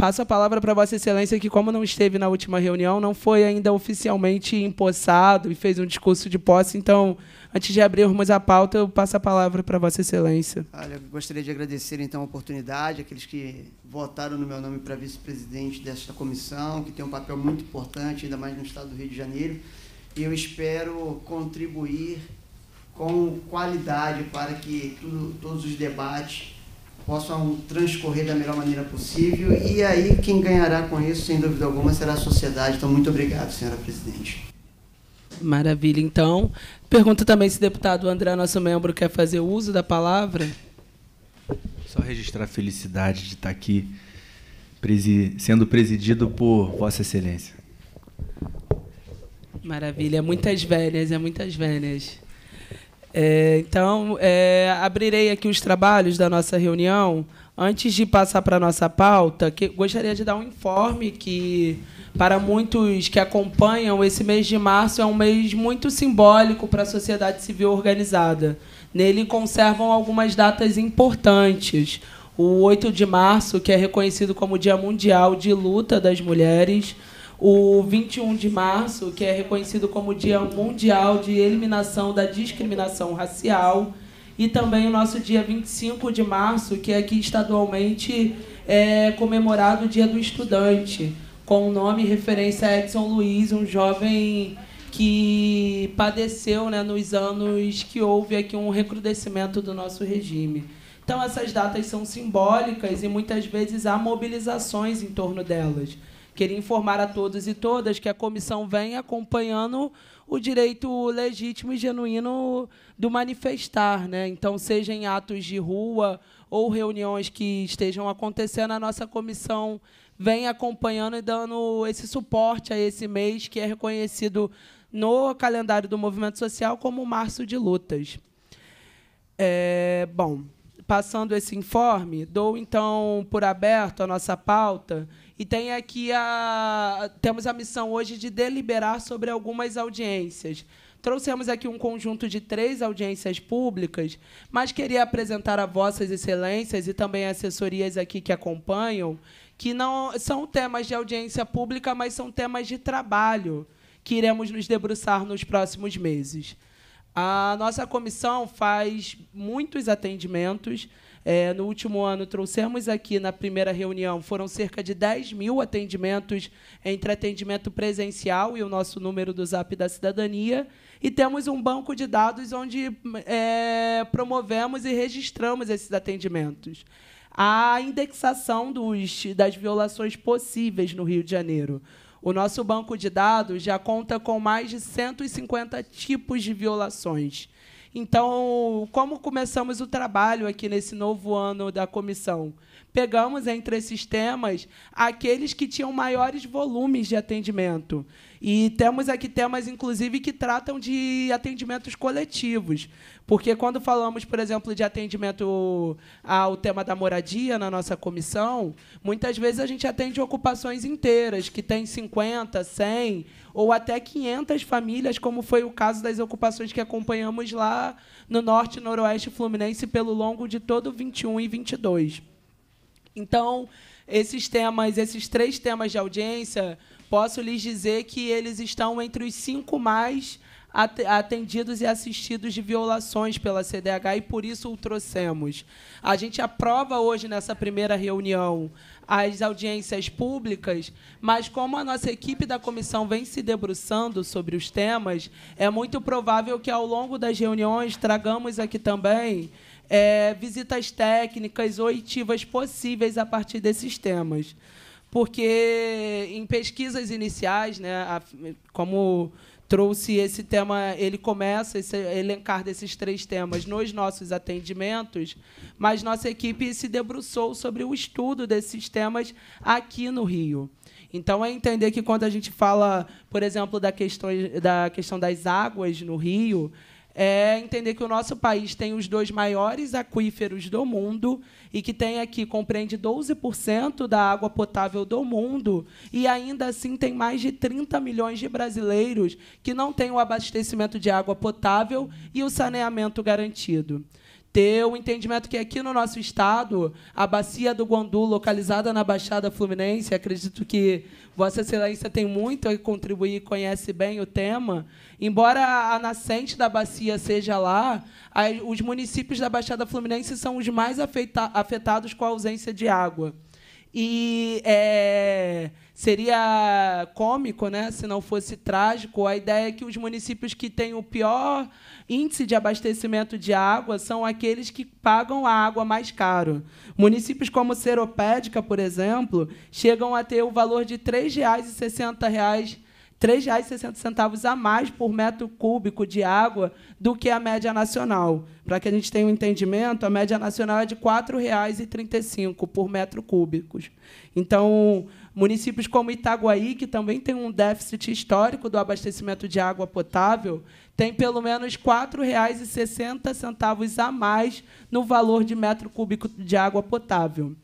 Passo a palavra para Vossa Excelência, que, como não esteve na última reunião, não foi ainda oficialmente empossado e fez um discurso de posse. Então, antes de abrirmos a pauta, eu passo a palavra para Vossa Excelência. Olha, gostaria de agradecer, então, a oportunidade, aqueles que votaram no meu nome para vice-presidente desta comissão, que tem um papel muito importante, ainda mais no estado do Rio de Janeiro. E eu espero contribuir com qualidade para que tudo, todos os debates possam transcorrer da melhor maneira possível. E aí, quem ganhará com isso, sem dúvida alguma, será a sociedade. Então, muito obrigado, senhora presidente. Maravilha. Então, pergunta também se o deputado André, nosso membro, quer fazer uso da palavra. Só registrar a felicidade de estar aqui presi sendo presidido por Vossa Excelência. Maravilha. É muitas velhas, é muitas velhas. É, então, é, abrirei aqui os trabalhos da nossa reunião. Antes de passar para a nossa pauta, gostaria de dar um informe que, para muitos que acompanham, esse mês de março é um mês muito simbólico para a sociedade civil organizada. Nele conservam algumas datas importantes. O 8 de março, que é reconhecido como Dia Mundial de Luta das Mulheres, o 21 de março, que é reconhecido como Dia Mundial de Eliminação da Discriminação Racial, e também o nosso dia 25 de março, que é aqui estadualmente é comemorado o Dia do Estudante, com o nome e referência a Edson Luiz, um jovem que padeceu né, nos anos que houve aqui um recrudescimento do nosso regime. Então, essas datas são simbólicas e muitas vezes há mobilizações em torno delas. Queria informar a todos e todas que a comissão vem acompanhando o direito legítimo e genuíno do manifestar, né? Então, seja em atos de rua ou reuniões que estejam acontecendo, a nossa comissão vem acompanhando e dando esse suporte a esse mês que é reconhecido no calendário do movimento social como março de lutas. É, bom, passando esse informe, dou então por aberto a nossa pauta e tem aqui a. Temos a missão hoje de deliberar sobre algumas audiências. Trouxemos aqui um conjunto de três audiências públicas, mas queria apresentar a vossas excelências e também assessorias aqui que acompanham, que não são temas de audiência pública, mas são temas de trabalho que iremos nos debruçar nos próximos meses. A nossa comissão faz muitos atendimentos, é, no último ano, trouxemos aqui na primeira reunião, foram cerca de 10 mil atendimentos entre atendimento presencial e o nosso número do Zap da Cidadania. E temos um banco de dados onde é, promovemos e registramos esses atendimentos a indexação dos, das violações possíveis no Rio de Janeiro. O nosso banco de dados já conta com mais de 150 tipos de violações. Então, como começamos o trabalho aqui nesse novo ano da comissão? pegamos entre esses temas aqueles que tinham maiores volumes de atendimento. E temos aqui temas, inclusive, que tratam de atendimentos coletivos. Porque quando falamos, por exemplo, de atendimento ao tema da moradia na nossa comissão, muitas vezes a gente atende ocupações inteiras, que tem 50, 100 ou até 500 famílias, como foi o caso das ocupações que acompanhamos lá no norte, noroeste fluminense pelo longo de todo 21 e 22. Então, esses temas, esses três temas de audiência, posso lhes dizer que eles estão entre os cinco mais atendidos e assistidos de violações pela CDH e por isso o trouxemos. A gente aprova hoje nessa primeira reunião as audiências públicas, mas como a nossa equipe da comissão vem se debruçando sobre os temas, é muito provável que ao longo das reuniões tragamos aqui também é, visitas técnicas, oitivas possíveis a partir desses temas. Porque em pesquisas iniciais, né, a, como trouxe esse tema, ele começa esse elencar desses três temas nos nossos atendimentos, mas nossa equipe se debruçou sobre o estudo desses temas aqui no Rio. Então, é entender que quando a gente fala, por exemplo, da questão, da questão das águas no Rio, é entender que o nosso país tem os dois maiores aquíferos do mundo e que tem aqui, compreende 12% da água potável do mundo, e ainda assim tem mais de 30 milhões de brasileiros que não têm o abastecimento de água potável e o saneamento garantido ter o entendimento que aqui no nosso estado, a bacia do Guandu, localizada na Baixada Fluminense, acredito que Vossa Excelência tem muito a contribuir e conhece bem o tema. Embora a nascente da bacia seja lá, os municípios da Baixada Fluminense são os mais afetados com a ausência de água. E é, seria cômico, né, se não fosse trágico, a ideia é que os municípios que têm o pior índice de abastecimento de água são aqueles que pagam a água mais caro. Municípios como Seropédica, por exemplo, chegam a ter o valor de R$ 3,60 R$ 3,60 a mais por metro cúbico de água do que a média nacional. Para que a gente tenha um entendimento, a média nacional é de R$ 4,35 por metro cúbico. Então, municípios como Itaguaí, que também tem um déficit histórico do abastecimento de água potável, tem pelo menos R$ 4,60 a mais no valor de metro cúbico de água potável.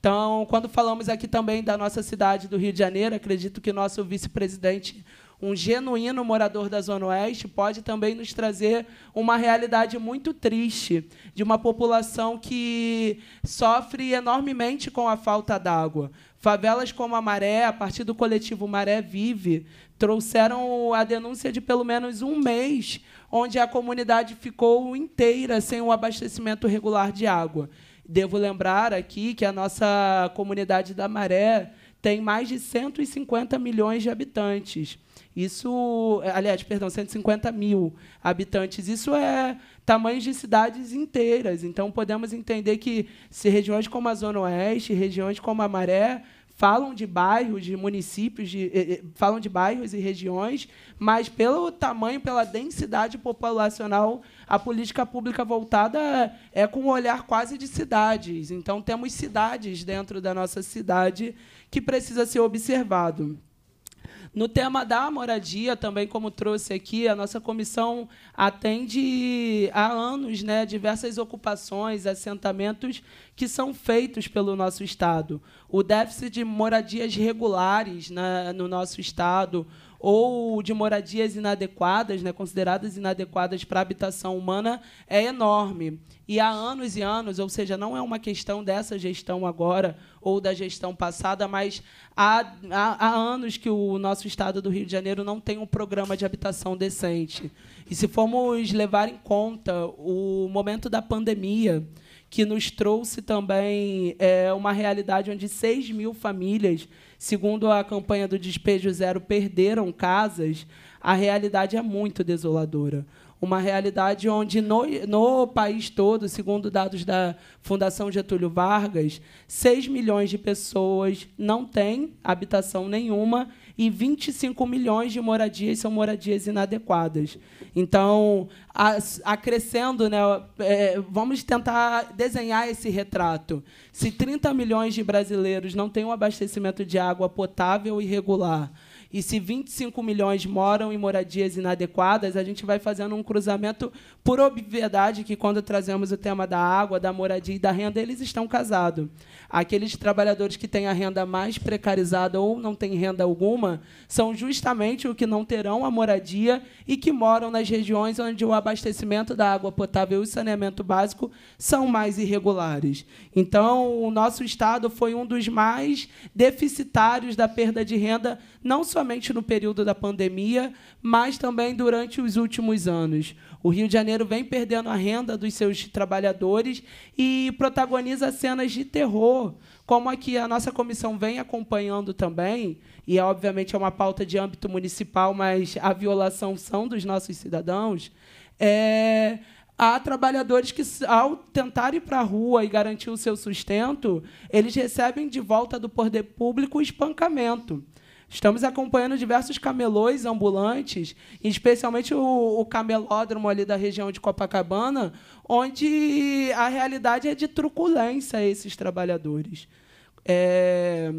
Então, quando falamos aqui também da nossa cidade do Rio de Janeiro, acredito que nosso vice-presidente, um genuíno morador da Zona Oeste, pode também nos trazer uma realidade muito triste de uma população que sofre enormemente com a falta d'água. Favelas como a Maré, a partir do coletivo Maré Vive, trouxeram a denúncia de pelo menos um mês, onde a comunidade ficou inteira sem o abastecimento regular de água. Devo lembrar aqui que a nossa comunidade da Maré tem mais de 150 milhões de habitantes. Isso, aliás, perdão, 150 mil habitantes. Isso é tamanhos de cidades inteiras. Então, podemos entender que se regiões como a Zona Oeste, regiões como a Maré, falam de bairros, de municípios, de, eh, eh, falam de bairros e regiões, mas pelo tamanho, pela densidade populacional, a política pública voltada é com um olhar quase de cidades. Então temos cidades dentro da nossa cidade que precisa ser observado. No tema da moradia, também como trouxe aqui, a nossa comissão atende há anos né, diversas ocupações, assentamentos que são feitos pelo nosso Estado. O déficit de moradias regulares né, no nosso Estado, ou de moradias inadequadas, né, consideradas inadequadas para a habitação humana, é enorme. E há anos e anos, ou seja, não é uma questão dessa gestão agora, ou da gestão passada, mas há, há, há, anos que o nosso estado do Rio de Janeiro não tem um programa de habitação decente. E se formos levar em conta o momento da pandemia, que nos trouxe também é, uma realidade onde 6 mil famílias, segundo a campanha do Despejo Zero, perderam casas, a realidade é muito desoladora uma realidade onde no, no país todo, segundo dados da Fundação Getúlio Vargas, 6 milhões de pessoas não têm habitação nenhuma e 25 milhões de moradias são moradias inadequadas. Então, acrescendo, né, é, vamos tentar desenhar esse retrato. Se 30 milhões de brasileiros não têm um abastecimento de água potável e regular, e se 25 milhões moram em moradias inadequadas, a gente vai fazendo um cruzamento por obviedade que quando trazemos o tema da água, da moradia e da renda, eles estão casados. Aqueles trabalhadores que têm a renda mais precarizada ou não têm renda alguma são justamente os que não terão a moradia e que moram nas regiões onde o abastecimento da água potável e o saneamento básico são mais irregulares. Então, o nosso estado foi um dos mais deficitários da perda de renda não somente no período da pandemia, mas também durante os últimos anos. O Rio de Janeiro vem perdendo a renda dos seus trabalhadores e protagoniza cenas de terror, como a que a nossa comissão vem acompanhando também, e é, obviamente é uma pauta de âmbito municipal, mas a violação são dos nossos cidadãos. É há trabalhadores que, ao tentarem ir para a rua e garantir o seu sustento, eles recebem de volta do poder público o espancamento. Estamos acompanhando diversos camelôs ambulantes, especialmente o, o camelódromo ali da região de Copacabana, onde a realidade é de truculência a esses trabalhadores. É,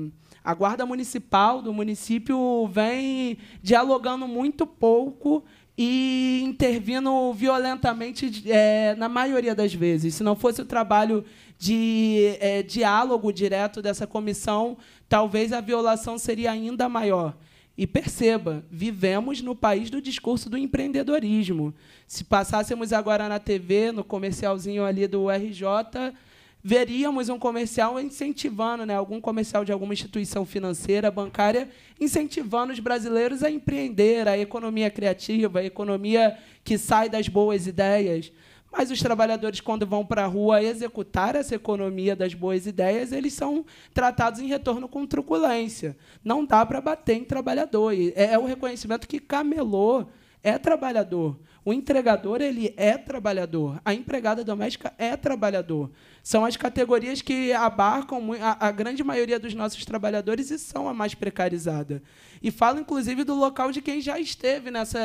a guarda municipal do município vem dialogando muito pouco e intervindo violentamente é, na maioria das vezes. Se não fosse o trabalho de é, diálogo direto dessa comissão, talvez a violação seria ainda maior. E perceba, vivemos no país do discurso do empreendedorismo. Se passássemos agora na TV, no comercialzinho ali do RJ, veríamos um comercial incentivando, né, algum comercial de alguma instituição financeira, bancária, incentivando os brasileiros a empreender, a economia criativa, a economia que sai das boas ideias mas os trabalhadores, quando vão para a rua executar essa economia das boas ideias, eles são tratados em retorno com truculência. Não dá para bater em trabalhador. É o é reconhecimento que camelou é trabalhador. O entregador, ele é trabalhador. A empregada doméstica é trabalhador. São as categorias que abarcam a, a, grande maioria dos nossos trabalhadores e são a mais precarizada. E falo, inclusive, do local de quem já esteve nessa,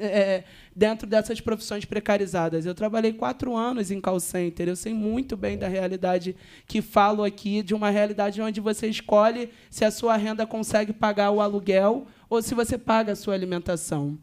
é, dentro dessas profissões precarizadas. Eu trabalhei quatro anos em call center. Eu sei muito bem da realidade que falo aqui, de uma realidade onde você escolhe se a sua renda consegue pagar o aluguel ou se você paga a sua alimentação.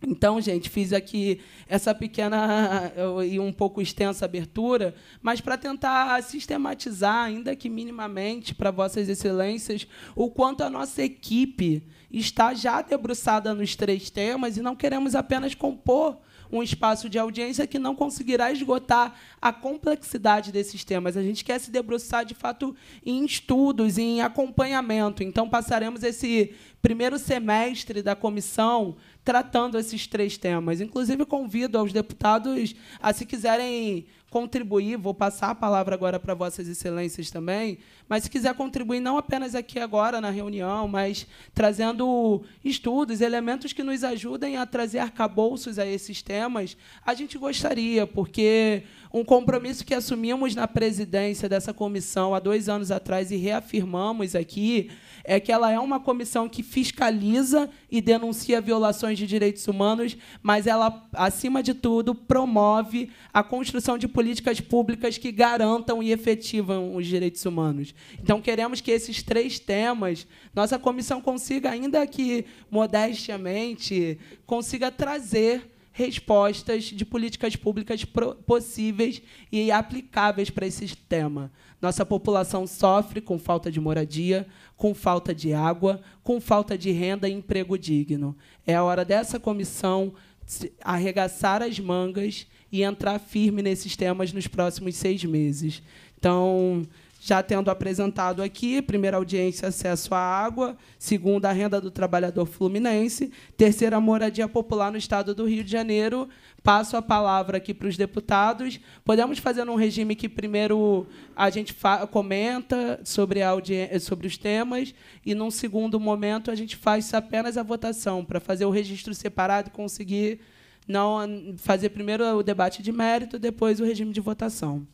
Então, gente, fiz aqui essa pequena e um pouco extensa abertura, mas para tentar sistematizar, ainda que minimamente, para Vossas Excelências, o quanto a nossa equipe está já debruçada nos três temas e não queremos apenas compor um espaço de audiência que não conseguirá esgotar a complexidade desses temas. A gente quer se debruçar, de fato, em estudos, em acompanhamento. Então, passaremos esse primeiro semestre da comissão tratando esses três temas. Inclusive, convido aos deputados a, se quiserem contribuir, vou passar a palavra agora para vossas excelências também, mas se quiser contribuir não apenas aqui agora na reunião, mas trazendo estudos, elementos que nos ajudem a trazer arcabouços a esses temas, a gente gostaria, porque um compromisso que assumimos na presidência dessa comissão há dois anos atrás e reafirmamos aqui é que ela é uma comissão que fiscaliza e denuncia violações de direitos humanos, mas ela, acima de tudo, promove a construção de políticas públicas que garantam e efetivam os direitos humanos. Então, queremos que esses três temas, nossa comissão consiga, ainda que modestamente, consiga trazer respostas de políticas públicas possíveis e aplicáveis para esse tema. Nossa população sofre com falta de moradia, com falta de água, com falta de renda e emprego digno. É a hora dessa comissão arregaçar as mangas e entrar firme nesses temas nos próximos seis meses. Então, já tendo apresentado aqui, primeira audiência, acesso à água, segunda, a renda do trabalhador fluminense, terceira, moradia popular no estado do Rio de Janeiro. Passo a palavra aqui para os deputados. Podemos fazer num regime que primeiro a gente comenta sobre, a sobre os temas e, num segundo momento, a gente faz apenas a votação, para fazer o registro separado e conseguir não fazer primeiro o debate de mérito, depois o regime de votação.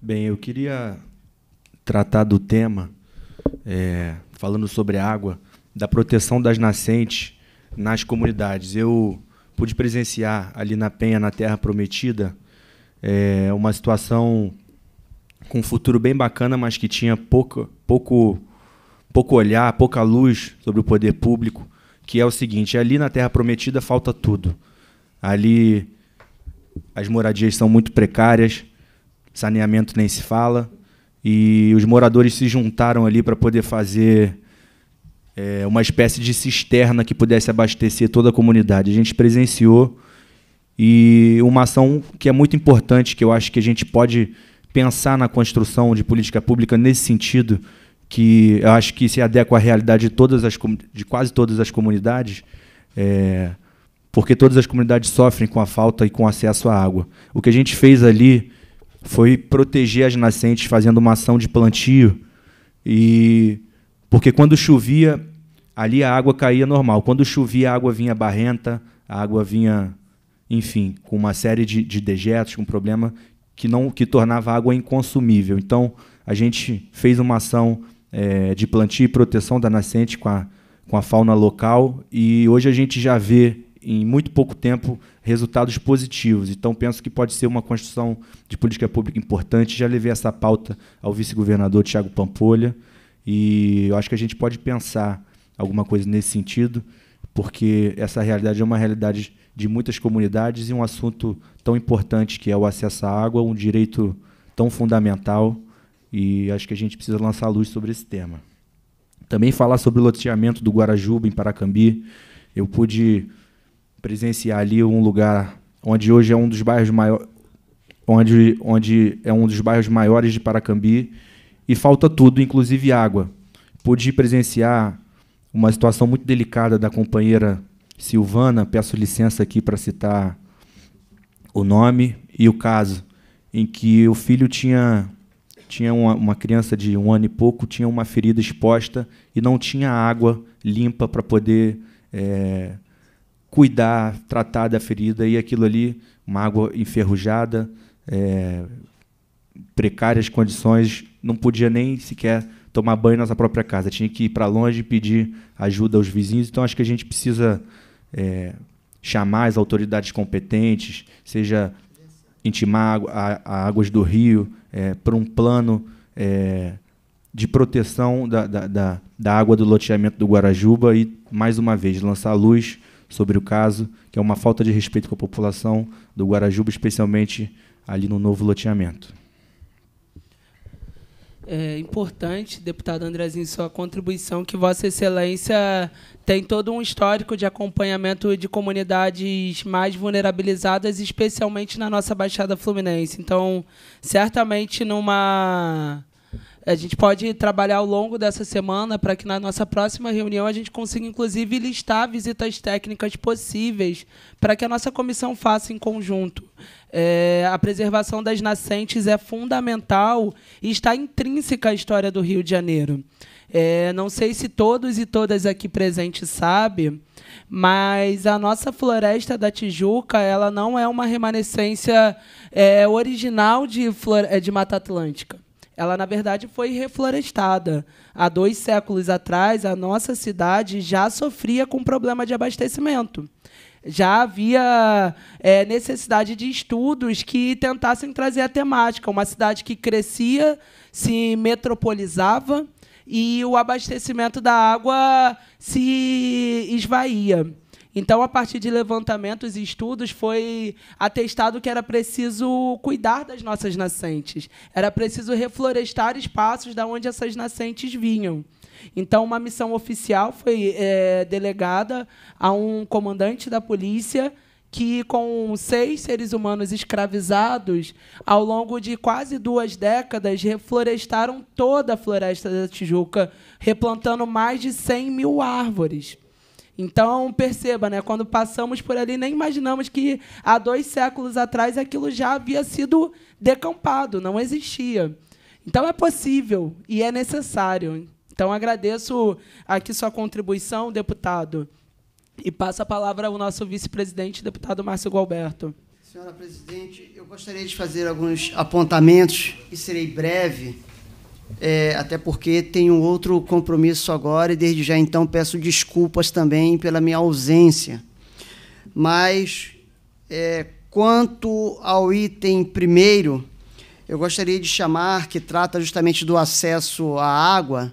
Bem, eu queria tratar do tema, é, falando sobre água, da proteção das nascentes nas comunidades. Eu pude presenciar ali na Penha, na Terra Prometida, é, uma situação com um futuro bem bacana, mas que tinha pouco, pouco pouco olhar, pouca luz sobre o poder público, que é o seguinte: ali na Terra Prometida falta tudo. Ali as moradias são muito precárias, saneamento nem se fala, e os moradores se juntaram ali para poder fazer é, uma espécie de cisterna que pudesse abastecer toda a comunidade. A gente presenciou e uma ação que é muito importante, que eu acho que a gente pode pensar na construção de política pública nesse sentido, que eu acho que se adequa à realidade de, todas as, de quase todas as comunidades, é, porque todas as comunidades sofrem com a falta e com acesso à água. O que a gente fez ali foi proteger as nascentes fazendo uma ação de plantio e porque quando chovia ali a água caía normal. Quando chovia a água vinha barrenta, a água vinha, enfim, com uma série de, de dejetos, com um problema que não que tornava a água inconsumível. Então a gente fez uma ação é, de plantio e proteção da nascente com a, com a fauna local. E hoje a gente já vê, em muito pouco tempo, resultados positivos. Então, penso que pode ser uma construção de política pública importante. Já levei essa pauta ao vice-governador Tiago Pampolha. E eu acho que a gente pode pensar alguma coisa nesse sentido, porque essa realidade é uma realidade de muitas comunidades e um assunto tão importante que é o acesso à água, um direito tão fundamental e acho que a gente precisa lançar luz sobre esse tema. Também falar sobre o loteamento do Guarajuba em Paracambi. Eu pude presenciar ali um lugar onde hoje é um dos bairros maiores, onde, onde é um dos bairros maiores de Paracambi e falta tudo, inclusive água. Pude presenciar uma situação muito delicada da companheira Silvana, peço licença aqui para citar o nome e o caso em que o filho tinha tinha uma, uma, criança de um ano e pouco, tinha uma ferida exposta e não tinha água limpa para poder é, cuidar, tratar da ferida, e aquilo ali, uma água enferrujada, é, precárias condições, não podia nem sequer tomar banho na sua própria casa, tinha que ir para longe e pedir ajuda aos vizinhos, então acho que a gente precisa é, chamar as autoridades competentes, seja intimar a, a Águas do Rio, é, para um plano é, de proteção da, da, da, água do loteamento do Guarajuba e, mais uma vez, lançar luz sobre o caso, que é uma falta de respeito com a população do Guarajuba, especialmente ali no novo loteamento é importante, deputado Andrezinho, sua contribuição, que Vossa Excelência tem todo um histórico de acompanhamento de comunidades mais vulnerabilizadas, especialmente na nossa Baixada Fluminense. Então, certamente numa a gente pode trabalhar ao longo dessa semana para que na nossa próxima reunião a gente consiga, inclusive, listar visitas técnicas possíveis para que a nossa comissão faça em conjunto. É, a preservação das nascentes é fundamental e está intrínseca à história do Rio de Janeiro. É, não sei se todos e todas aqui presentes sabem, mas a nossa floresta da Tijuca ela não é uma remanescência é, original de, é, de Mata Atlântica ela na verdade foi reflorestada. Há dois séculos atrás, a nossa cidade já sofria com problema de abastecimento. Já havia é, necessidade de estudos que tentassem trazer a temática. Uma cidade que crescia, se metropolizava e o abastecimento da água se esvaía. Então, a partir de levantamentos e estudos, foi atestado que era preciso cuidar das nossas nascentes, era preciso reflorestar espaços da onde essas nascentes vinham. Então, uma missão oficial foi é, delegada a um comandante da polícia que, com seis seres humanos escravizados, ao longo de quase duas décadas, reflorestaram toda a floresta da Tijuca, replantando mais de 100 mil árvores. Então, perceba, né? quando passamos por ali, nem imaginamos que há dois séculos atrás aquilo já havia sido decampado, não existia. Então, é possível e é necessário. Então, agradeço aqui sua contribuição, deputado. E passo a palavra ao nosso vice-presidente, deputado Márcio Galberto. Senhora presidente, eu gostaria de fazer alguns apontamentos e serei breve é, até porque tenho outro compromisso agora e desde já então peço desculpas também pela minha ausência. Mas é, quanto ao item primeiro, eu gostaria de chamar, que trata justamente do acesso à água,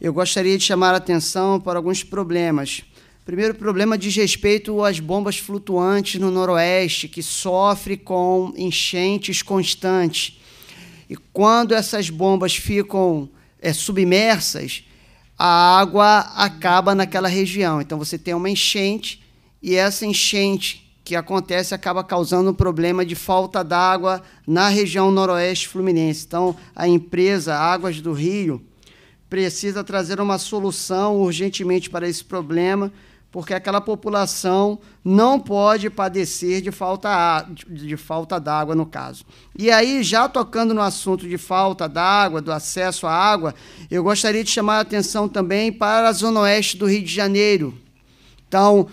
eu gostaria de chamar a atenção para alguns problemas. Primeiro problema diz respeito às bombas flutuantes no Noroeste, que sofre com enchentes constantes e quando essas bombas ficam é, submersas, a água acaba naquela região. Então você tem uma enchente e essa enchente que acontece acaba causando um problema de falta d'água na região noroeste fluminense. Então a empresa Águas do Rio precisa trazer uma solução urgentemente para esse problema porque aquela população não pode padecer de falta, de falta d'água, no caso. E aí, já tocando no assunto de falta d'água, do acesso à água, eu gostaria de chamar a atenção também para a Zona Oeste do Rio de Janeiro. Então,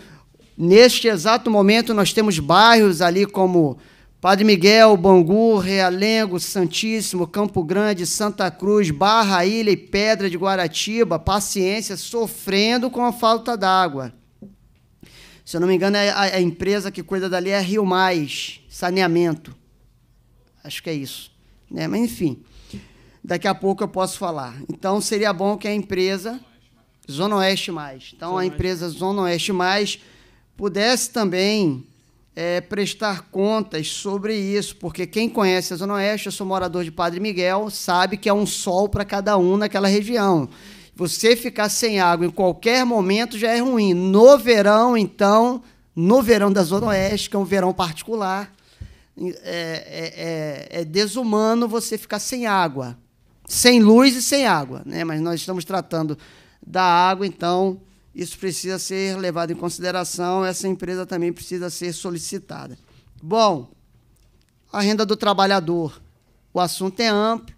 neste exato momento, nós temos bairros ali como Padre Miguel, Bangu, Realengo, Santíssimo, Campo Grande, Santa Cruz, Barra Ilha e Pedra de Guaratiba, paciência, sofrendo com a falta d'água. Se eu não me engano, é a, é a empresa que cuida dali é Rio Mais, saneamento. Acho que é isso. Né? Mas, enfim, daqui a pouco eu posso falar. Então, seria bom que a empresa... Zona Oeste Mais. Então, a empresa Zona Oeste Mais pudesse também é, prestar contas sobre isso, porque quem conhece a Zona Oeste, eu sou morador de Padre Miguel, sabe que é um sol para cada um naquela região. Você ficar sem água em qualquer momento já é ruim. No verão, então, no verão da Zona Oeste, que é um verão particular, é, é, é, é desumano você ficar sem água. Sem luz e sem água. Né? Mas nós estamos tratando da água, então isso precisa ser levado em consideração. Essa empresa também precisa ser solicitada. Bom, a renda do trabalhador. O assunto é amplo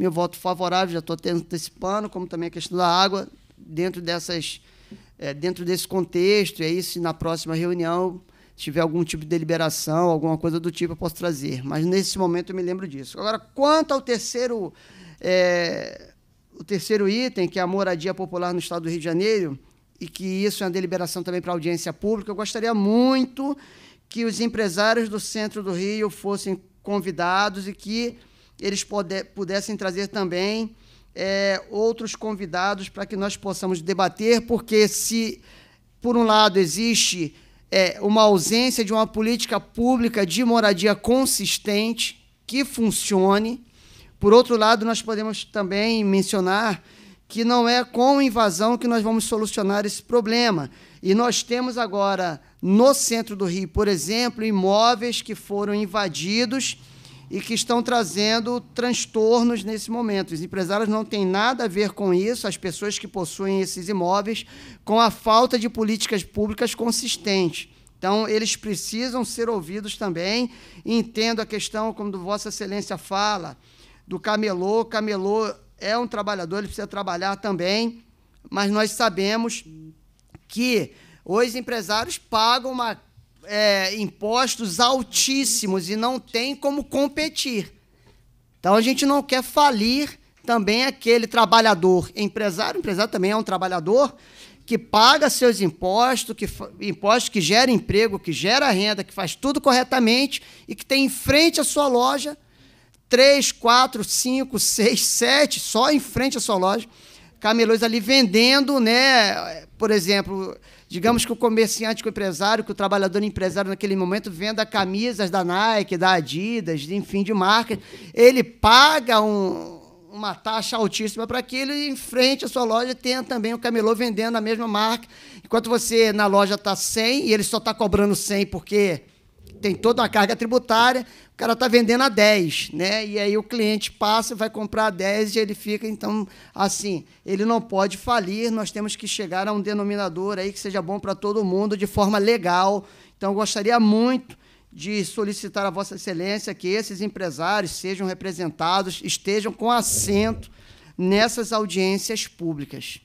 meu voto favorável, já estou até antecipando, como também a questão da água, dentro dessas. É, dentro desse contexto, e aí, se na próxima reunião tiver algum tipo de deliberação, alguma coisa do tipo, eu posso trazer. Mas nesse momento eu me lembro disso. Agora, quanto ao terceiro. É, o terceiro item, que é a moradia popular no estado do Rio de Janeiro, e que isso é uma deliberação também para audiência pública, eu gostaria muito que os empresários do centro do Rio fossem convidados e que eles pudessem trazer também é, outros convidados para que nós possamos debater, porque se, por um lado, existe é, uma ausência de uma política pública de moradia consistente, que funcione, por outro lado, nós podemos também mencionar que não é com invasão que nós vamos solucionar esse problema. E nós temos agora, no centro do Rio, por exemplo, imóveis que foram invadidos e que estão trazendo transtornos nesse momento. Os empresários não têm nada a ver com isso, as pessoas que possuem esses imóveis, com a falta de políticas públicas consistentes. Então, eles precisam ser ouvidos também. Entendo a questão, como Vossa Excelência fala, do camelô. O camelô é um trabalhador, ele precisa trabalhar também, mas nós sabemos que os empresários pagam uma é, impostos altíssimos e não tem como competir. Então a gente não quer falir também aquele trabalhador empresário, o empresário também é um trabalhador que paga seus impostos, que impostos que gera emprego, que gera renda, que faz tudo corretamente e que tem em frente à sua loja três, quatro, cinco, seis, sete só em frente à sua loja camelões ali vendendo, né, por exemplo, digamos que o comerciante, que o empresário, que o trabalhador empresário naquele momento venda camisas da Nike, da Adidas, enfim, de marca, ele paga um, uma taxa altíssima para aquilo e em frente à sua loja tenha também o camelô vendendo a mesma marca. Enquanto você na loja está 100 e ele só está cobrando 100 porque tem toda uma carga tributária, o cara está vendendo a 10, né? E aí o cliente passa, vai comprar a 10 e ele fica, então, assim, ele não pode falir, nós temos que chegar a um denominador aí que seja bom para todo mundo de forma legal. Então, gostaria muito de solicitar a Vossa Excelência que esses empresários sejam representados, estejam com assento nessas audiências públicas.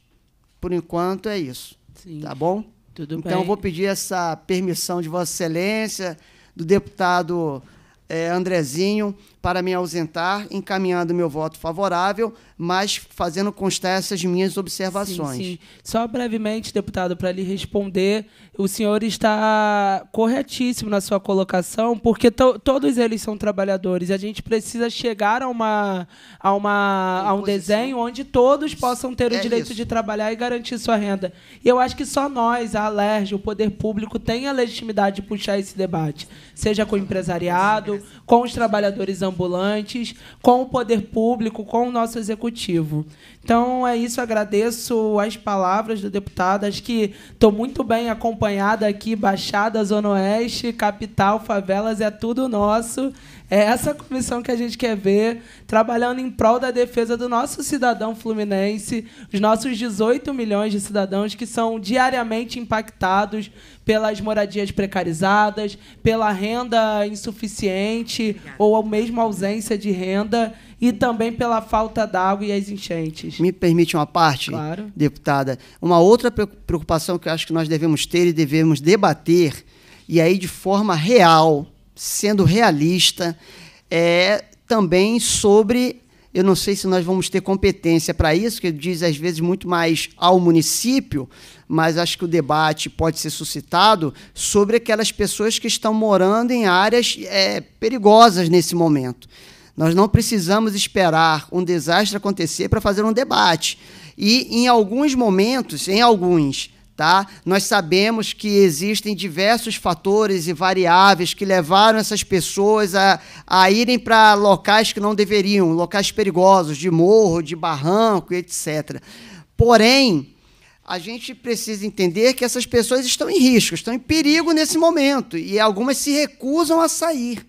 Por enquanto é isso. Sim. Tá bom? Tudo então, bem. vou pedir essa permissão de Vossa Excelência do deputado é, Andrezinho, para me ausentar, encaminhando meu voto favorável, mas fazendo constar essas minhas observações. Sim, sim. Só brevemente, deputado, para lhe responder, o senhor está corretíssimo na sua colocação, porque to todos eles são trabalhadores. A gente precisa chegar a uma a uma a um desenho onde todos possam ter o é direito isso. de trabalhar e garantir sua renda. E eu acho que só nós, a Alerj, o poder público, tem a legitimidade de puxar esse debate, seja com o empresariado, com os trabalhadores ambulantes, ambulantes, com o poder público, com o nosso executivo. Então é isso, agradeço as palavras do deputado. Acho que estou muito bem acompanhada aqui, Baixada, Zona Oeste, Capital, Favelas, é tudo nosso. É essa comissão que a gente quer ver trabalhando em prol da defesa do nosso cidadão fluminense, os nossos 18 milhões de cidadãos que são diariamente impactados pelas moradias precarizadas, pela renda insuficiente ou mesmo ausência de renda e também pela falta d'água e as enchentes. Me permite uma parte, claro. deputada. Uma outra preocupação que eu acho que nós devemos ter e devemos debater, e aí de forma real, sendo realista, é também sobre. Eu não sei se nós vamos ter competência para isso, que diz às vezes muito mais ao município, mas acho que o debate pode ser suscitado sobre aquelas pessoas que estão morando em áreas é, perigosas nesse momento. Nós não precisamos esperar um desastre acontecer para fazer um debate. E em alguns momentos, em alguns, Tá? Nós sabemos que existem diversos fatores e variáveis que levaram essas pessoas a, a irem para locais que não deveriam, locais perigosos, de morro, de barranco, etc. Porém, a gente precisa entender que essas pessoas estão em risco, estão em perigo nesse momento e algumas se recusam a sair.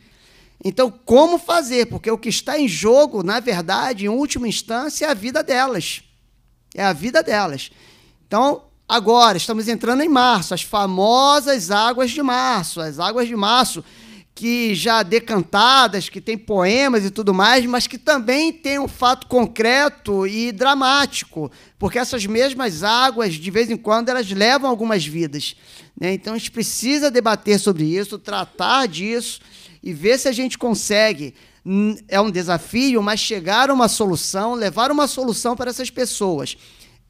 Então, como fazer? Porque o que está em jogo, na verdade, em última instância, é a vida delas. É a vida delas. Então, Agora, estamos entrando em março, as famosas águas de março, as águas de março que já decantadas, que tem poemas e tudo mais, mas que também tem um fato concreto e dramático, porque essas mesmas águas, de vez em quando, elas levam algumas vidas. Né? Então a gente precisa debater sobre isso, tratar disso e ver se a gente consegue. É um desafio, mas chegar a uma solução, levar uma solução para essas pessoas.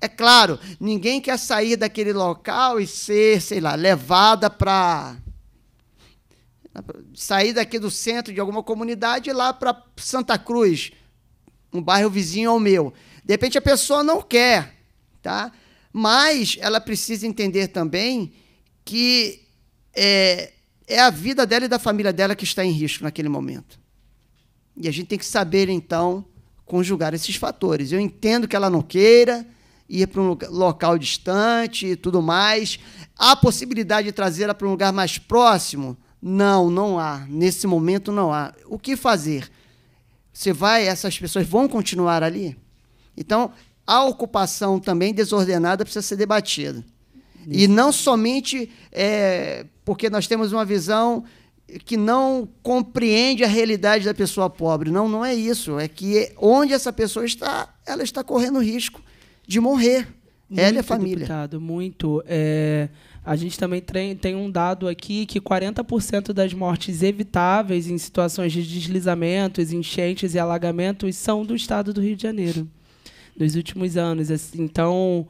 É claro, ninguém quer sair daquele local e ser, sei lá, levada para sair daqui do centro de alguma comunidade e ir lá para Santa Cruz, um bairro vizinho ao meu. De repente a pessoa não quer, tá? Mas ela precisa entender também que é, é a vida dela e da família dela que está em risco naquele momento. E a gente tem que saber, então, conjugar esses fatores. Eu entendo que ela não queira, ir para um local distante e tudo mais. Há possibilidade de trazê-la para um lugar mais próximo? Não, não há. Nesse momento não há. O que fazer? Você vai, essas pessoas vão continuar ali? Então, a ocupação também desordenada precisa ser debatida. Isso. E não somente é, porque nós temos uma visão que não compreende a realidade da pessoa pobre. Não, não é isso. É que onde essa pessoa está, ela está correndo risco de morrer. Muito, Ela e a família. Deputado, muito. É, a gente também tem, tem um dado aqui que 40% das mortes evitáveis em situações de deslizamentos, enchentes e alagamentos são do estado do Rio de Janeiro, nos últimos anos. Assim. então,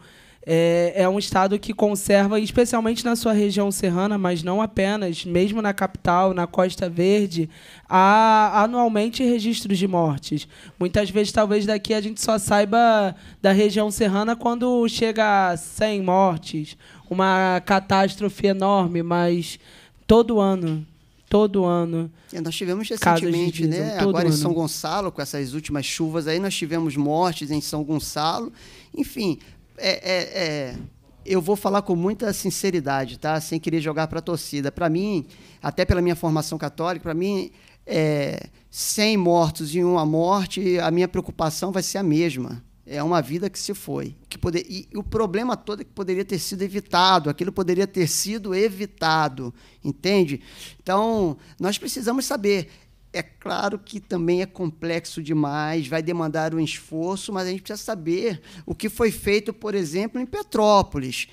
é, é um estado que conserva, especialmente na sua região serrana, mas não apenas, mesmo na capital, na Costa Verde, há anualmente registros de mortes. Muitas vezes, talvez daqui a gente só saiba da região serrana quando chega a 100 mortes, uma catástrofe enorme, mas todo ano todo ano. É, nós tivemos recentemente, né? Agora ano. em São Gonçalo, com essas últimas chuvas aí, nós tivemos mortes em São Gonçalo. Enfim, é, é, é, eu vou falar com muita sinceridade, tá? Sem querer jogar para a torcida. Para mim, até pela minha formação católica, para mim, é, 100 mortos e uma morte, a minha preocupação vai ser a mesma. É uma vida que se foi. Que poder, e o problema todo é que poderia ter sido evitado, aquilo poderia ter sido evitado, entende? Então, nós precisamos saber. É claro que também é complexo demais, vai demandar um esforço, mas a gente precisa saber o que foi feito, por exemplo, em Petrópolis.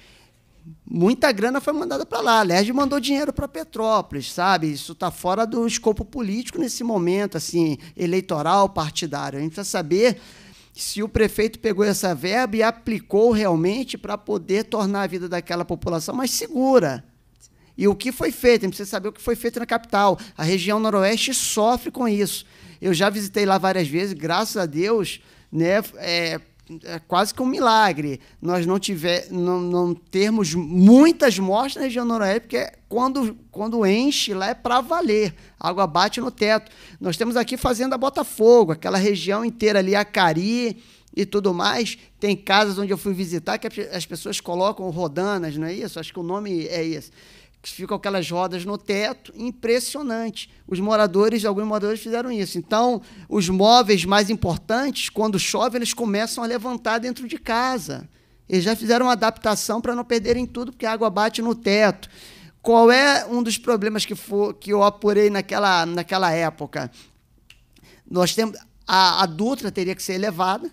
Muita grana foi mandada para lá. A Lerge mandou dinheiro para Petrópolis, sabe? Isso está fora do escopo político nesse momento, assim, eleitoral, partidário. A gente precisa saber se o prefeito pegou essa verba e aplicou realmente para poder tornar a vida daquela população mais segura. E o que foi feito? A gente precisa saber o que foi feito na capital. A região noroeste sofre com isso. Eu já visitei lá várias vezes, graças a Deus, né, é, é quase que um milagre nós não, tiver, não, não termos muitas mortes na região noroeste, porque é quando, quando enche lá é para valer, a água bate no teto. Nós temos aqui Fazenda Botafogo, aquela região inteira ali, Acari e tudo mais. Tem casas onde eu fui visitar que as pessoas colocam rodanas, não é isso? Acho que o nome é esse que ficam aquelas rodas no teto, impressionante. Os moradores, alguns moradores fizeram isso. Então, os móveis mais importantes, quando chove, eles começam a levantar dentro de casa. Eles já fizeram uma adaptação para não perderem tudo, porque a água bate no teto. Qual é um dos problemas que, for, que eu apurei naquela, naquela época? Nós temos a, a Dutra teria que ser elevada.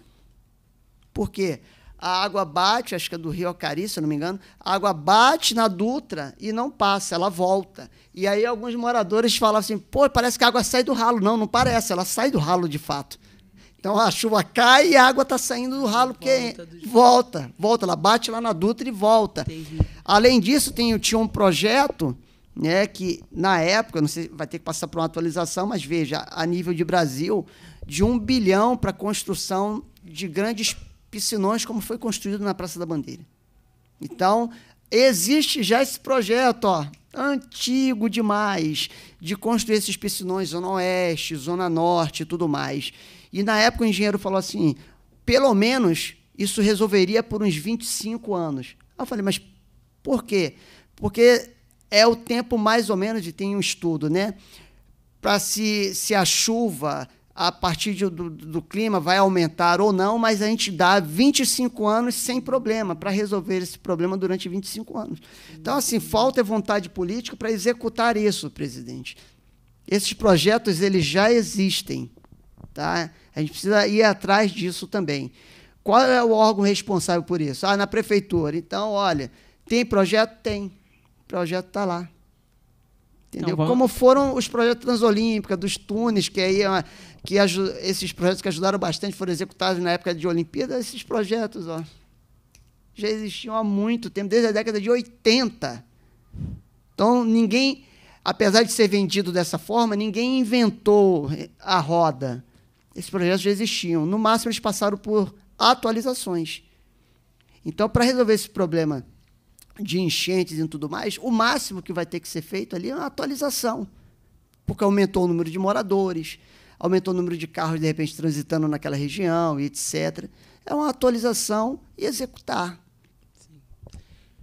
Por quê? a água bate, acho que é do Rio Acari, se não me engano, a água bate na Dutra e não passa, ela volta. E aí alguns moradores falam assim, pô, parece que a água sai do ralo. Não, não parece, ela sai do ralo de fato. Então a chuva cai e a água está saindo do ralo, que volta, volta, volta, ela bate lá na Dutra e volta. Entendi. Além disso, tem, tinha um projeto né, que, na época, não sei, vai ter que passar por uma atualização, mas veja, a nível de Brasil, de um bilhão para construção de grandes piscinões como foi construído na Praça da Bandeira. Então, existe já esse projeto, ó, antigo demais, de construir esses piscinões zona oeste, zona norte e tudo mais. E na época o engenheiro falou assim: pelo menos isso resolveria por uns 25 anos. eu falei, mas por quê? Porque é o tempo mais ou menos de ter um estudo, né? Para se, se a chuva a partir do, do, do, clima vai aumentar ou não, mas a gente dá 25 anos sem problema, para resolver esse problema durante 25 anos. Então, assim, falta é vontade política para executar isso, presidente. Esses projetos eles já existem. Tá? A gente precisa ir atrás disso também. Qual é o órgão responsável por isso? Ah, na prefeitura. Então, olha, tem projeto? Tem. O projeto está lá. Entendeu? Então, Como foram os projetos Transolímpica, dos túneis, que aí que esses projetos que ajudaram bastante foram executados na época de Olimpíada, esses projetos ó, já existiam há muito tempo, desde a década de 80. Então, ninguém, apesar de ser vendido dessa forma, ninguém inventou a roda. Esses projetos já existiam. No máximo, eles passaram por atualizações. Então, para resolver esse problema de enchentes e tudo mais, o máximo que vai ter que ser feito ali é uma atualização. Porque aumentou o número de moradores, aumentou o número de carros, de repente, transitando naquela região e etc. É uma atualização e executar.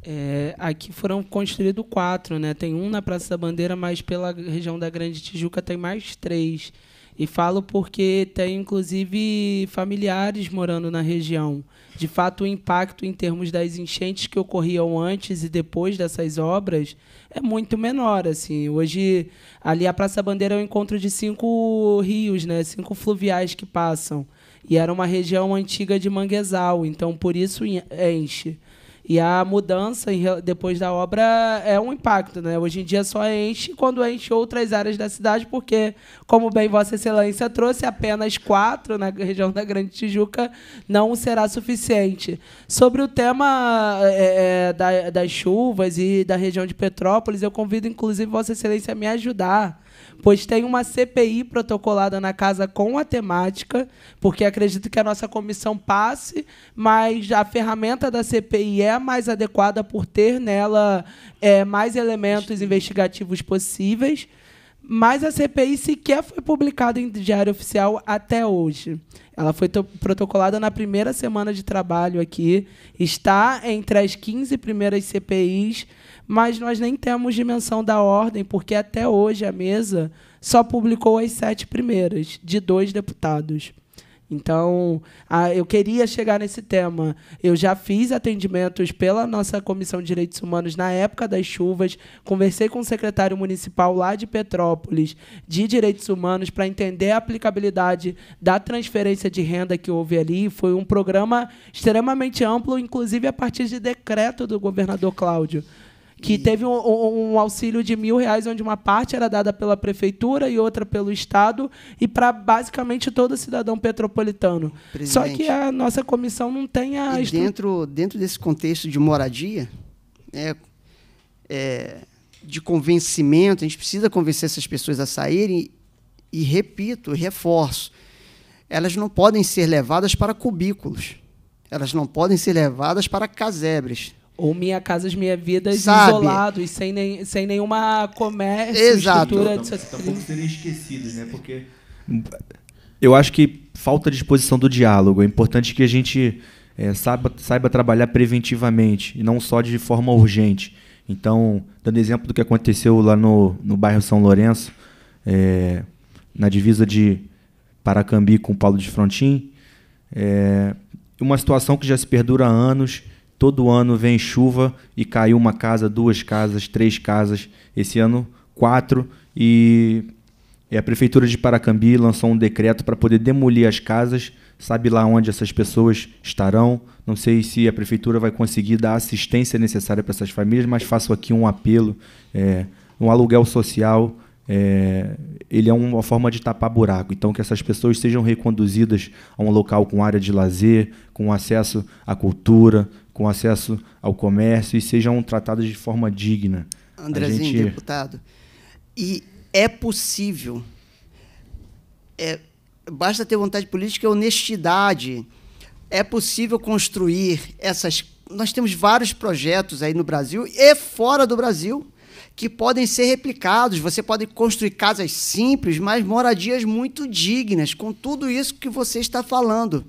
É, aqui foram construídos quatro, né? Tem um na Praça da Bandeira, mas pela região da Grande Tijuca tem mais três. E falo porque tem inclusive familiares morando na região. De fato, o impacto em termos das enchentes que ocorriam antes e depois dessas obras é muito menor. Assim, hoje ali a Praça Bandeira é o um encontro de cinco rios, né? Cinco fluviais que passam. E era uma região antiga de manguezal, então por isso enche. E a mudança depois da obra é um impacto, né? Hoje em dia só enche quando enche outras áreas da cidade, porque, como bem Vossa Excelência trouxe, apenas quatro na região da Grande Tijuca não será suficiente. Sobre o tema é, é, da, das chuvas e da região de Petrópolis, eu convido, inclusive, Vossa Excelência a me ajudar pois tem uma CPI protocolada na casa com a temática, porque acredito que a nossa comissão passe, mas a ferramenta da CPI é mais adequada por ter nela é, mais elementos investigativos possíveis. Mas a CPI sequer foi publicada em diário oficial até hoje. Ela foi protocolada na primeira semana de trabalho aqui, está entre as 15 primeiras CPIs mas nós nem temos dimensão da ordem, porque até hoje a mesa só publicou as sete primeiras, de dois deputados. Então, a, eu queria chegar nesse tema. Eu já fiz atendimentos pela nossa Comissão de Direitos Humanos na época das chuvas, conversei com o secretário municipal lá de Petrópolis de Direitos Humanos para entender a aplicabilidade da transferência de renda que houve ali. Foi um programa extremamente amplo, inclusive a partir de decreto do governador Cláudio que e... teve um, um, auxílio de mil reais, onde uma parte era dada pela prefeitura e outra pelo Estado, e para basicamente todo cidadão petropolitano. Presidente, Só que a nossa comissão não tem a. Estru... dentro, dentro desse contexto de moradia, é, é, de convencimento, a gente precisa convencer essas pessoas a saírem, e, e repito, reforço, elas não podem ser levadas para cubículos. Elas não podem ser levadas para casebres. Ou Minha Casas Minha Vida isolados, sem, nem, sem nenhuma comércio, Exato. estrutura... Exato. Então, Tampouco então seriam esquecidos, né? Porque... Eu acho que falta disposição do diálogo. É importante que a gente é, saiba, saiba trabalhar preventivamente, e não só de forma urgente. Então, dando exemplo do que aconteceu lá no, no bairro São Lourenço, é, na divisa de Paracambi com Paulo de Frontim, é, uma situação que já se perdura há anos Todo ano vem chuva e caiu uma casa, duas casas, três casas. Esse ano, quatro. E a Prefeitura de Paracambi lançou um decreto para poder demolir as casas. Sabe lá onde essas pessoas estarão? Não sei se a Prefeitura vai conseguir dar a assistência necessária para essas famílias, mas faço aqui um apelo. É, um aluguel social, é, ele é uma forma de tapar buraco. Então, que essas pessoas sejam reconduzidas a um local com área de lazer, com acesso à cultura, com acesso ao comércio e sejam tratadas de forma digna. Andrezinho, gente... deputado. E é possível. É, basta ter vontade política e honestidade. É possível construir essas. Nós temos vários projetos aí no Brasil e fora do Brasil que podem ser replicados. Você pode construir casas simples, mas moradias muito dignas, com tudo isso que você está falando.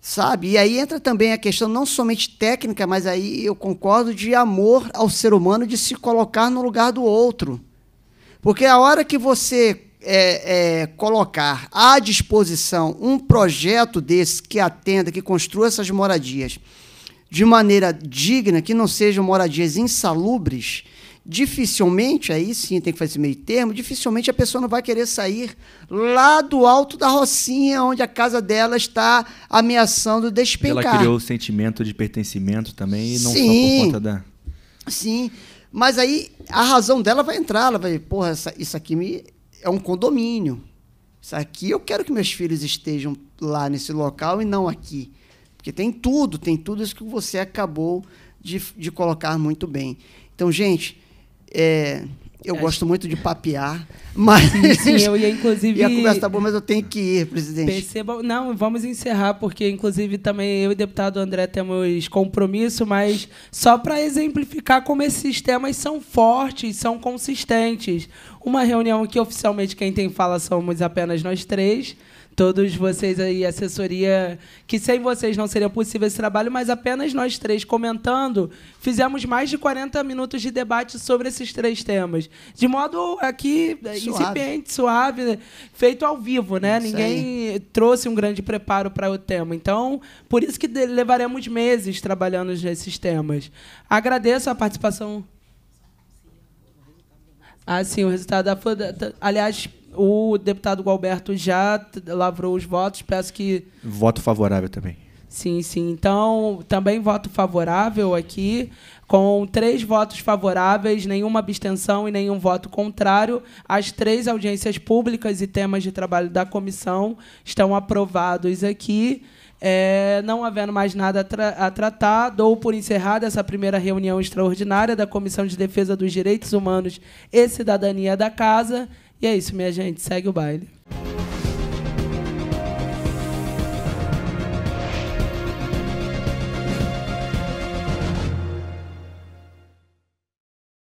Sabe? E aí entra também a questão não somente técnica, mas aí eu concordo de amor ao ser humano, de se colocar no lugar do outro. Porque a hora que você é, é, colocar à disposição um projeto desse que atenda, que construa essas moradias de maneira digna, que não sejam moradias insalubres, dificilmente, aí sim tem que fazer meio termo, dificilmente a pessoa não vai querer sair lá do alto da rocinha, onde a casa dela está ameaçando despencar. Ela criou o sentimento de pertencimento também, e não sim, só por conta da... Sim, mas aí a razão dela vai entrar, ela vai, porra, essa, isso aqui me, é um condomínio. Isso aqui eu quero que meus filhos estejam lá nesse local e não aqui. Porque tem tudo, tem tudo isso que você acabou de, de colocar muito bem. Então, gente, é, eu Acho... É. gosto muito de papear, mas. Sim, sim, eu ia, inclusive. e a conversa tá boa, mas eu tenho que ir, presidente. Perceba... Não, vamos encerrar, porque, inclusive, também eu e o deputado André temos compromisso, mas só para exemplificar como esses temas são fortes, são consistentes. Uma reunião que oficialmente quem tem fala somos apenas nós três. Todos vocês aí, assessoria, que sem vocês não seria possível esse trabalho, mas apenas nós três comentando, fizemos mais de 40 minutos de debate sobre esses três temas. De modo aqui eh, suave. incipiente, suave, feito ao vivo, né? Isso Ninguém aí. trouxe um grande preparo para o tema. Então, por isso que levaremos meses trabalhando nesses temas. Agradeço a participação Assim, o resultado da Aliás, o deputado Gualberto já lavrou os votos, peço que. Voto favorável também. Sim, sim. Então, também voto favorável aqui, com três votos favoráveis, nenhuma abstenção e nenhum voto contrário. As três audiências públicas e temas de trabalho da comissão estão aprovados aqui. É, não havendo mais nada a, tra a, tratar, dou por encerrada essa primeira reunião extraordinária da Comissão de Defesa dos Direitos Humanos e Cidadania da Casa. E é isso, minha gente. Segue o baile.